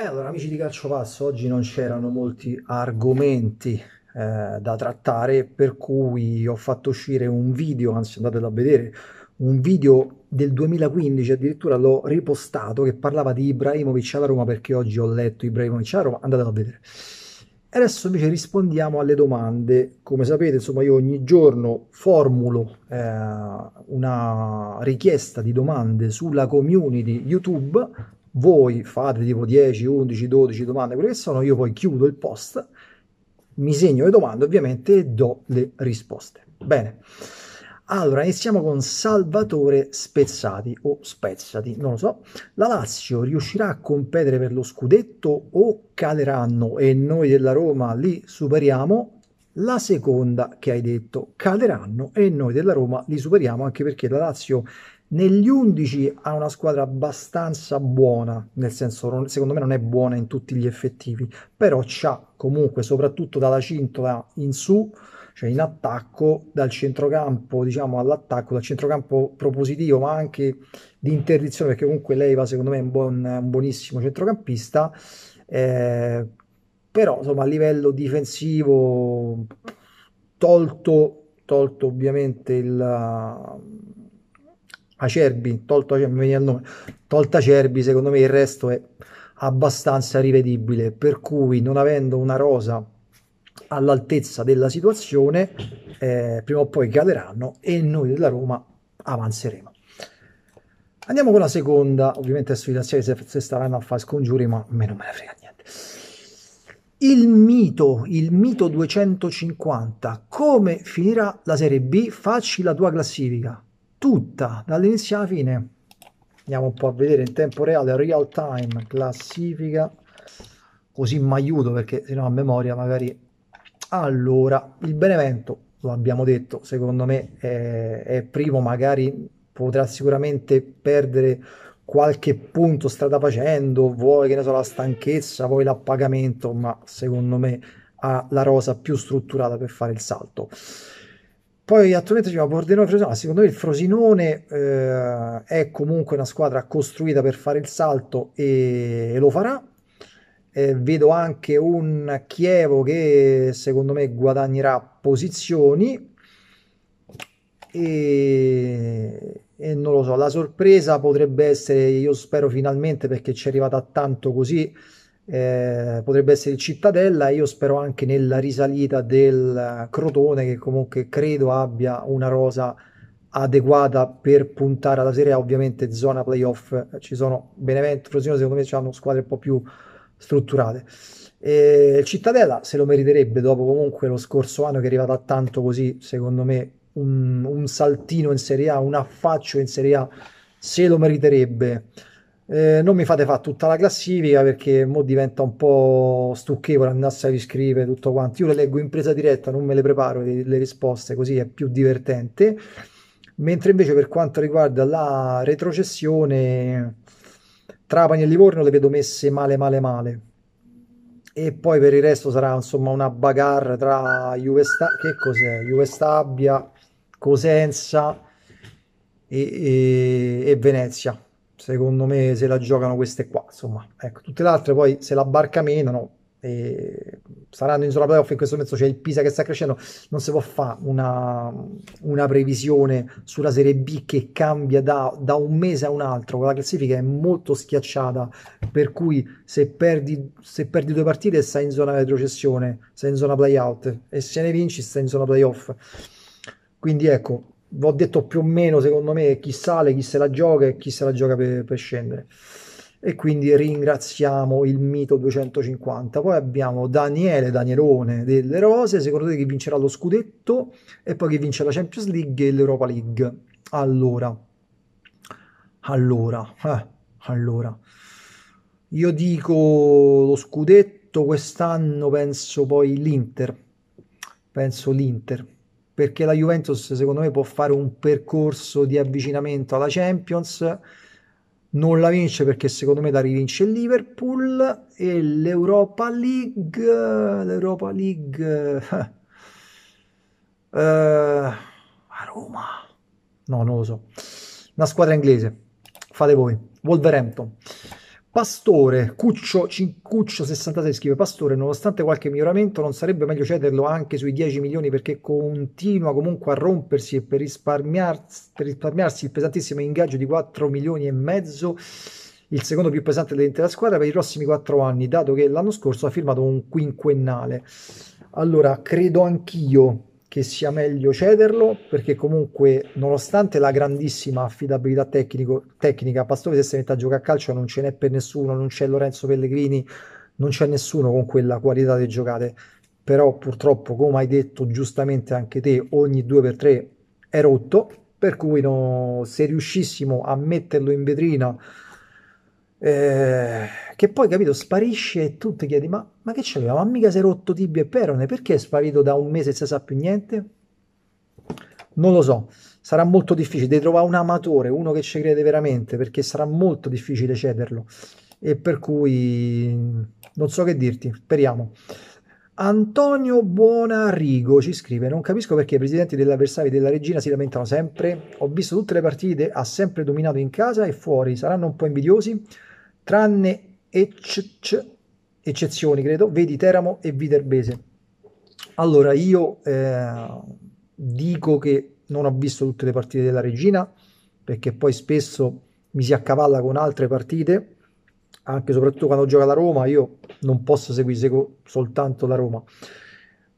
eh, allora, amici di Calcio Passo, oggi non c'erano molti argomenti eh, da trattare, per cui ho fatto uscire un video, anzi andatelo a vedere, un video del 2015, addirittura l'ho ripostato, che parlava di Ibrahimovic alla Roma, perché oggi ho letto Ibrahimovic alla Roma, andatelo a vedere. E adesso invece rispondiamo alle domande. Come sapete, insomma, io ogni giorno formulo eh, una richiesta di domande sulla community YouTube voi fate tipo 10, 11, 12 domande, quelle che sono, io poi chiudo il post, mi segno le domande ovviamente e do le risposte. Bene, allora iniziamo con Salvatore Spezzati o Spezzati, non lo so. La Lazio riuscirà a competere per lo scudetto o caleranno e noi della Roma li superiamo? La seconda che hai detto, caleranno e noi della Roma li superiamo anche perché la Lazio negli 11 ha una squadra abbastanza buona, nel senso secondo me non è buona in tutti gli effettivi, però c'ha comunque soprattutto dalla cintola in su, cioè in attacco, dal centrocampo diciamo all'attacco, dal centrocampo propositivo ma anche di interdizione, perché comunque lei va secondo me un, buon, un buonissimo centrocampista, eh, però insomma a livello difensivo tolto, tolto ovviamente il Acerbi, tolto, nome, tolta Acerbi, secondo me il resto è abbastanza rivedibile, per cui non avendo una rosa all'altezza della situazione, eh, prima o poi caleranno e noi della Roma avanzeremo. Andiamo con la seconda, ovviamente adesso i razziali se, se staranno a fare scongiuri, ma a me non me ne frega niente. Il mito, il mito 250, come finirà la Serie B? Facci la tua classifica tutta dall'inizio alla fine andiamo un po' a vedere in tempo reale real time classifica così mi aiuto perché se no a memoria magari allora il Benevento lo abbiamo detto secondo me è, è primo magari potrà sicuramente perdere qualche punto strada facendo vuoi che ne so la stanchezza vuoi l'appagamento ma secondo me ha la rosa più strutturata per fare il salto poi attualmente c'è Pordenone Frosinone. Ah, secondo me il Frosinone eh, è comunque una squadra costruita per fare il salto e, e lo farà. Eh, vedo anche un Chievo che secondo me guadagnerà posizioni e, e, non lo so, la sorpresa potrebbe essere, io spero finalmente perché ci è arrivata tanto così, eh, potrebbe essere il Cittadella io spero anche nella risalita del Crotone che comunque credo abbia una rosa adeguata per puntare alla Serie A, ovviamente zona playoff ci sono Benevento, Frosinone secondo me hanno squadre un po' più strutturate. E eh, il Cittadella se lo meriterebbe dopo comunque lo scorso anno che è arrivato a tanto così, secondo me un, un saltino in Serie A, un affaccio in Serie A se lo meriterebbe. Eh, non mi fate fare tutta la classifica perché mo diventa un po' stucchevole andarsi a riscrivere tutto quanto. Io le leggo in presa diretta, non me le preparo le, le risposte, così è più divertente. Mentre invece per quanto riguarda la retrocessione, Trapani e Livorno le vedo messe male, male, male. E poi per il resto sarà insomma una bagarre tra Juve, Sta- che cos'è? Juve Stabia, Cosenza e, e, e Venezia secondo me se la giocano queste qua, insomma, ecco, tutte le altre poi se la barca menano e saranno in zona playoff in questo momento c'è il Pisa che sta crescendo non si può fare una, una previsione sulla Serie B che cambia da, da, un mese a un altro la classifica è molto schiacciata per cui se perdi, se perdi due partite stai in zona retrocessione stai in zona playout e se ne vinci stai in zona playoff quindi ecco ho detto più o meno secondo me chi sale, chi se la gioca e chi se la gioca per, per scendere e quindi ringraziamo il mito 250 poi abbiamo Daniele Danielone delle Rose secondo te chi vincerà lo scudetto e poi chi vince la Champions League e l'Europa League allora allora eh, allora io dico lo scudetto quest'anno penso poi l'Inter penso l'Inter perché la Juventus secondo me può fare un percorso di avvicinamento alla Champions non la vince perché secondo me la rivince il Liverpool e l'Europa League l'Europa League uh, a Roma no non lo so una squadra inglese fate voi Wolverhampton Pastore, Cuccio, Cincuccio 66 scrive Pastore, nonostante qualche miglioramento non sarebbe meglio cederlo anche sui 10 milioni perché continua comunque a rompersi e per, risparmiarsi, per risparmiarsi il pesantissimo ingaggio di 4 milioni e mezzo il secondo più pesante dell'intera squadra per i prossimi 4 anni dato che l'anno scorso ha firmato un quinquennale allora credo anch'io che sia meglio cederlo perché comunque nonostante la grandissima affidabilità tecnico, tecnica Pastore se si mette a giocare a calcio non ce n'è per nessuno non c'è Lorenzo Pellegrini non c'è nessuno con quella qualità di giocate però purtroppo come hai detto giustamente anche te ogni 2x3 è rotto per cui no, se riuscissimo a metterlo in vetrina eh, che poi, capito, sparisce e tu ti chiedi, ma, ma che c'aveva? Ma mica si è rotto Tibio e Perone, perché è sparito da un mese e si sa più niente? Non lo so, sarà molto difficile, devi trovare un amatore, uno che ci crede veramente, perché sarà molto difficile cederlo. E per cui non so che dirti, speriamo. Antonio Buonarrigo ci scrive: Non capisco perché i presidenti dell'avversario e della regina si lamentano sempre. Ho visto tutte le partite, ha sempre dominato in casa e fuori. Saranno un po' invidiosi? tranne ecc, eccezioni, credo, vedi Teramo e Viterbese. Allora, io eh, dico che non ho visto tutte le partite della Regina, perché poi spesso mi si accavalla con altre partite, anche soprattutto quando gioca la Roma, io non posso seguire seguo soltanto la Roma.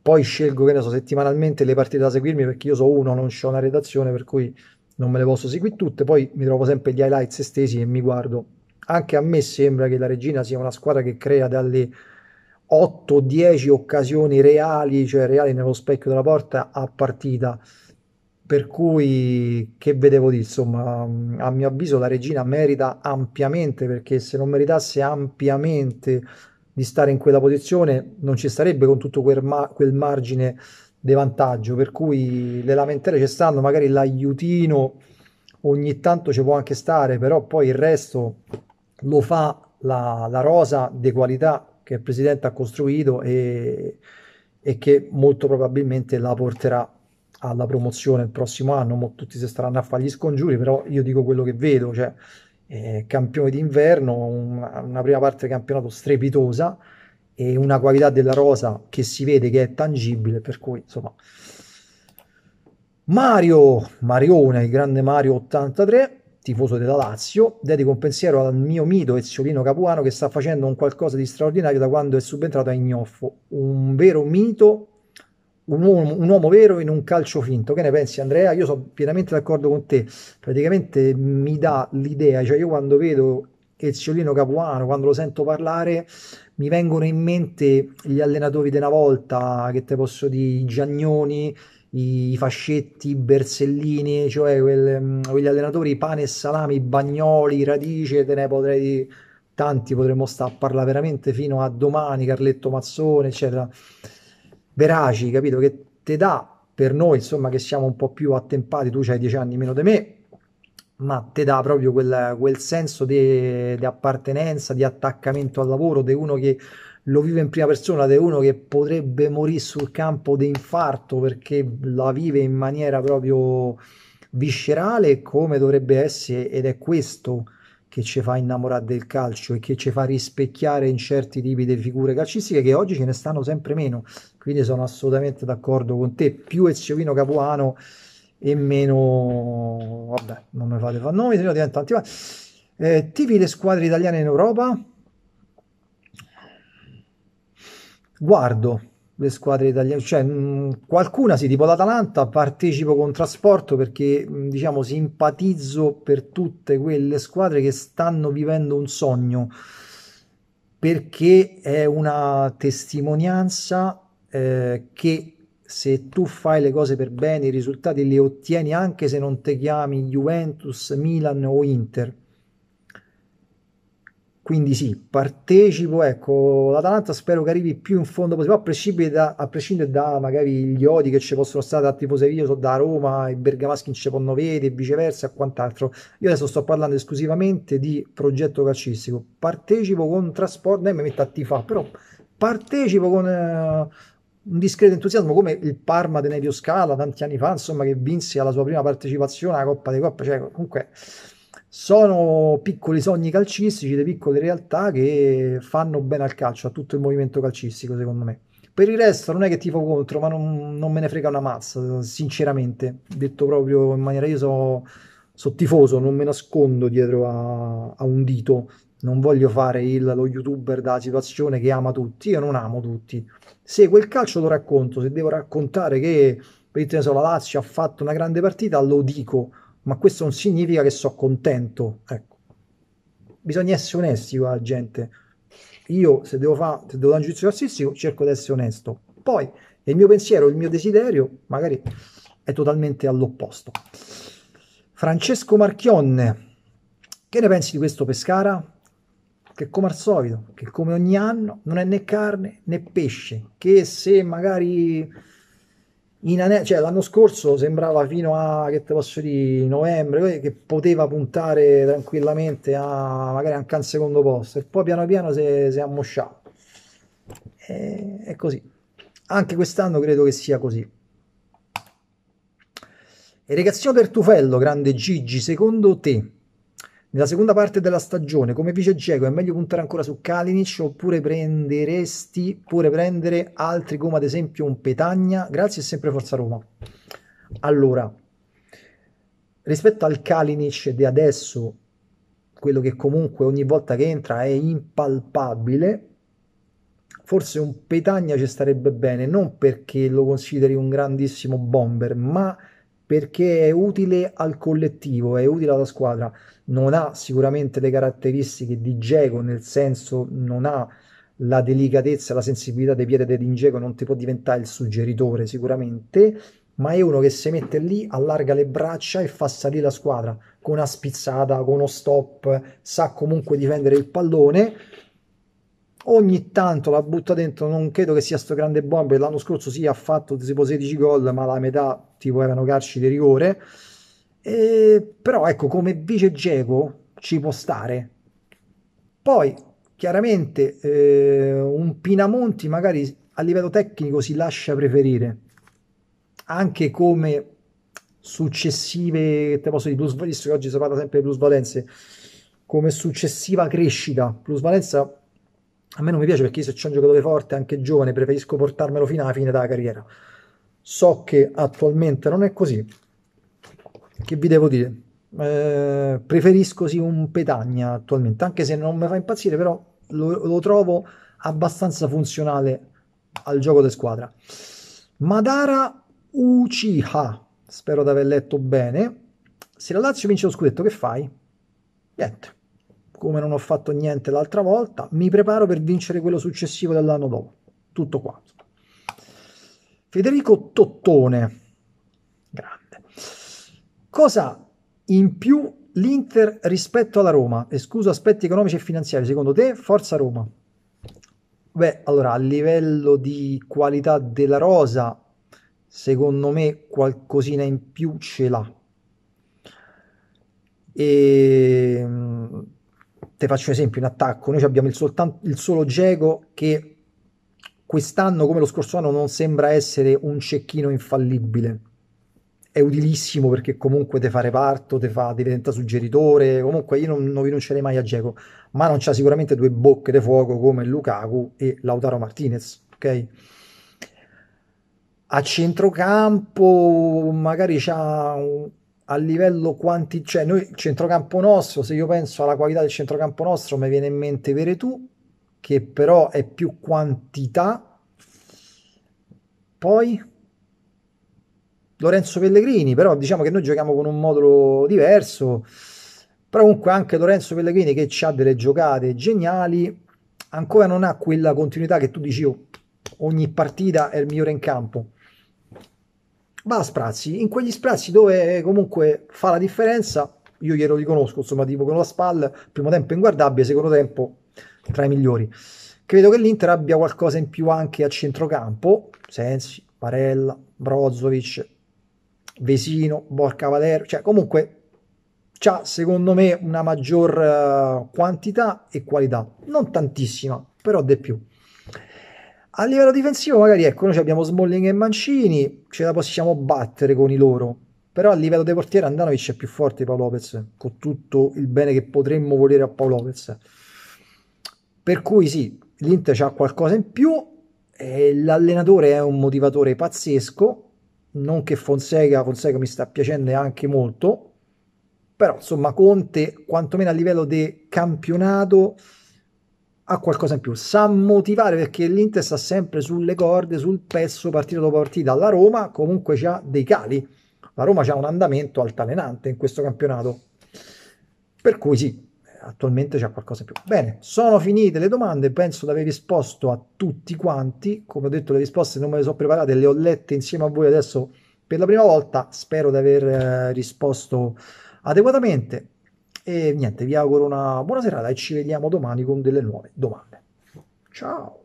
Poi scelgo, che ne so, settimanalmente le partite da seguirmi perché io so uno, non ho una redazione, per cui non me le posso seguire tutte. Poi mi trovo sempre gli highlights estesi e mi guardo anche a me sembra che la Regina sia una squadra che crea dalle 8-10 occasioni reali, cioè reali nello specchio della porta a partita. Per cui che vedevo di insomma, a mio avviso la Regina merita ampiamente perché se non meritasse ampiamente di stare in quella posizione non ci starebbe con tutto quel, ma- quel margine di vantaggio. Per cui le lamentele ci stanno, magari l'aiutino ogni tanto ci può anche stare, però poi il resto lo fa la, la rosa di qualità che il presidente ha costruito e, e che molto probabilmente la porterà alla promozione il prossimo anno, tutti si staranno a fare gli scongiuri, però io dico quello che vedo, cioè eh, campione d'inverno, una, una, prima parte del campionato strepitosa e una qualità della rosa che si vede che è tangibile, per cui insomma Mario, Marione, il grande Mario 83 tifoso della Lazio. Dedico un pensiero al mio mito Eziolino Capuano che sta facendo un qualcosa di straordinario da quando è subentrato a Ignoffo. Un vero mito, un uomo, un uomo vero in un calcio finto. Che ne pensi Andrea? Io sono pienamente d'accordo con te. Praticamente mi dà l'idea, cioè io quando vedo Eziolino Capuano, quando lo sento parlare, mi vengono in mente gli allenatori di una volta, che te posso dire, Giagnoni, i fascetti, i bersellini, cioè quel, mm, quegli allenatori pane e salami, bagnoli, radice, te ne potrei tanti, potremmo stare a parlare veramente fino a domani, Carletto Mazzone, eccetera. Veraci, capito? Che te dà per noi, insomma, che siamo un po' più attempati, tu c'hai dieci anni meno di me, ma te dà proprio quel, quel senso di appartenenza, di attaccamento al lavoro, di uno che lo vive in prima persona ed è uno che potrebbe morire sul campo di infarto perché la vive in maniera proprio viscerale come dovrebbe essere ed è questo che ci fa innamorare del calcio e che ci fa rispecchiare in certi tipi di figure calcistiche che oggi ce ne stanno sempre meno. Quindi sono assolutamente d'accordo con te. Più Eziovino Capuano e meno... vabbè, non mi fate fare nomi, se no diventa antipa. Eh, tipi le squadre italiane in Europa? guardo le squadre italiane, cioè mh, mm, qualcuna sì, tipo l'Atalanta, partecipo con trasporto perché mh, mm, diciamo simpatizzo per tutte quelle squadre che stanno vivendo un sogno perché è una testimonianza eh, che se tu fai le cose per bene i risultati li ottieni anche se non ti chiami Juventus, Milan o Inter quindi sì, partecipo, ecco, l'Atalanta spero che arrivi più in fondo possibile, a prescindere da, a prescindere da magari gli odi che ci possono stare da tifoseria, so, da Roma, i bergamaschi in ci possono e viceversa e quant'altro. Io adesso sto parlando esclusivamente di progetto calcistico, partecipo con trasporto, non mi metto a tifà, però partecipo con... Eh, un discreto entusiasmo come il Parma di Nevio Scala tanti anni fa, insomma, che vinse alla sua prima partecipazione alla Coppa dei Coppa, cioè comunque sono piccoli sogni calcistici, delle piccole realtà che fanno bene al calcio, a tutto il movimento calcistico, secondo me. Per il resto non è che tifo contro, ma non, non me ne frega una mazza, sinceramente. Detto proprio in maniera... Io sono so tifoso, non me nascondo dietro a, a un dito. Non voglio fare il, lo youtuber da situazione che ama tutti, io non amo tutti. Se quel calcio, lo racconto. Se devo raccontare che, per esempio, la Lazio ha fatto una grande partita, lo dico ma questo non significa che sono contento. Ecco. Bisogna essere onesti con la gente. Io, se devo, fare un giudizio classistico, cerco di essere onesto. Poi, il mio pensiero, il mio desiderio, magari è totalmente all'opposto. Francesco Marchionne, che ne pensi di questo Pescara? Che come al solito, che come ogni anno non è né carne né pesce, che se magari Ane- cioè, l'anno scorso sembrava fino a che te posso dire novembre che poteva puntare tranquillamente a magari anche al secondo posto e poi piano piano si è ammosciato e, è così anche quest'anno credo che sia così e Irrigazione per Tufello, grande Gigi, secondo te nella seconda parte della stagione, come vice Dzeko, è meglio puntare ancora su Kalinic oppure prenderesti pure prendere altri come ad esempio un Petagna? Grazie e sempre Forza Roma. Allora, rispetto al Kalinic di adesso, quello che comunque ogni volta che entra è impalpabile, forse un Petagna ci starebbe bene, non perché lo consideri un grandissimo bomber, ma perché è utile al collettivo, è utile alla squadra non ha sicuramente le caratteristiche di Geco, nel senso non ha la delicatezza, la sensibilità dei piedi di Gego, non ti può diventare il suggeritore sicuramente, ma è uno che si mette lì, allarga le braccia e fa salire la squadra con una spizzata, con uno stop, sa comunque difendere il pallone. Ogni tanto la butta dentro, non credo che sia sto grande bomber. L'anno scorso sì, ha fatto tipo 16 gol, ma la metà tipo erano calci di rigore. Eh, però ecco, come vice Geco ci può stare. Poi, chiaramente, eh, un Pinamonti magari a livello tecnico si lascia preferire, anche come successive, te posso dire, plusvalenze, oggi si parla sempre di plusvalenze, come successiva crescita. Plusvalenza a me non mi piace perché se c'è un giocatore forte, anche giovane, preferisco portarmelo fino alla fine della carriera. So che attualmente non è così, che vi devo dire? Eh, preferisco sì un Petagna attualmente, anche se non mi fa impazzire, però lo, lo trovo abbastanza funzionale al gioco di squadra. Madara Uchiha, spero di aver letto bene. Se la Lazio vince lo scudetto, che fai? Niente. Come non ho fatto niente l'altra volta, mi preparo per vincere quello successivo dell'anno dopo. Tutto qua. Federico Tottone Cosa ha in più l'Inter rispetto alla Roma? Escluso aspetti economici e finanziari, secondo te, forza Roma? Beh, allora, a livello di qualità della rosa, secondo me qualcosina in più ce l'ha. E ehm, te faccio esempio in attacco, noi abbiamo il, soltanto, il solo Gego che quest'anno come lo scorso anno non sembra essere un cecchino infallibile è utilissimo perché comunque te fa reparto, te fa, diventa suggeritore, comunque io non, non rinuncerei mai a Geco, ma non c'ha sicuramente due bocche di fuoco come Lukaku e Lautaro Martinez, ok? A centrocampo magari c'ha un, a livello quanti, cioè noi centrocampo nostro, se io penso alla qualità del centrocampo nostro mi viene in mente Veretù, che però è più quantità, poi Lorenzo Pellegrini, però diciamo che noi giochiamo con un modulo diverso, però comunque anche Lorenzo Pellegrini che ha delle giocate geniali, ancora non ha quella continuità che tu dici oh, ogni partita è il migliore in campo. Va a sprazzi, in quegli sprazzi dove eh, comunque fa la differenza, io glielo riconosco, insomma tipo con la SPAL, primo tempo inguardabile, secondo tempo tra i migliori. Credo che l'Inter abbia qualcosa in più anche a centrocampo, Sensi, Varella, Brozovic, Vesino, Borca Valero, cioè comunque c'ha secondo me una maggior eh, quantità e qualità, non tantissima, però di più. A livello difensivo magari ecco, noi abbiamo Smalling e Mancini, ce la possiamo battere con i loro, però a livello di portiere Andanovic è più forte di Paolo Lopez, con tutto il bene che potremmo volere a Paolo Lopez. Per cui sì, l'Inter ha qualcosa in più, l'allenatore è un motivatore pazzesco, non che Fonseca, Fonseca mi sta piacendo anche molto, però insomma Conte, quantomeno a livello di campionato, ha qualcosa in più, sa motivare perché l'Inter sta sempre sulle corde, sul pezzo, partita dopo partita. La Roma comunque ha dei cali, la Roma ha un andamento altalenante in questo campionato. Per cui sì, attualmente c'è qualcosa in più. Bene, sono finite le domande, penso di aver risposto a tutti quanti, come ho detto le risposte non me le so preparate, le ho lette insieme a voi adesso per la prima volta, spero di aver eh, risposto adeguatamente e niente, vi auguro una buona serata e ci vediamo domani con delle nuove domande. Ciao!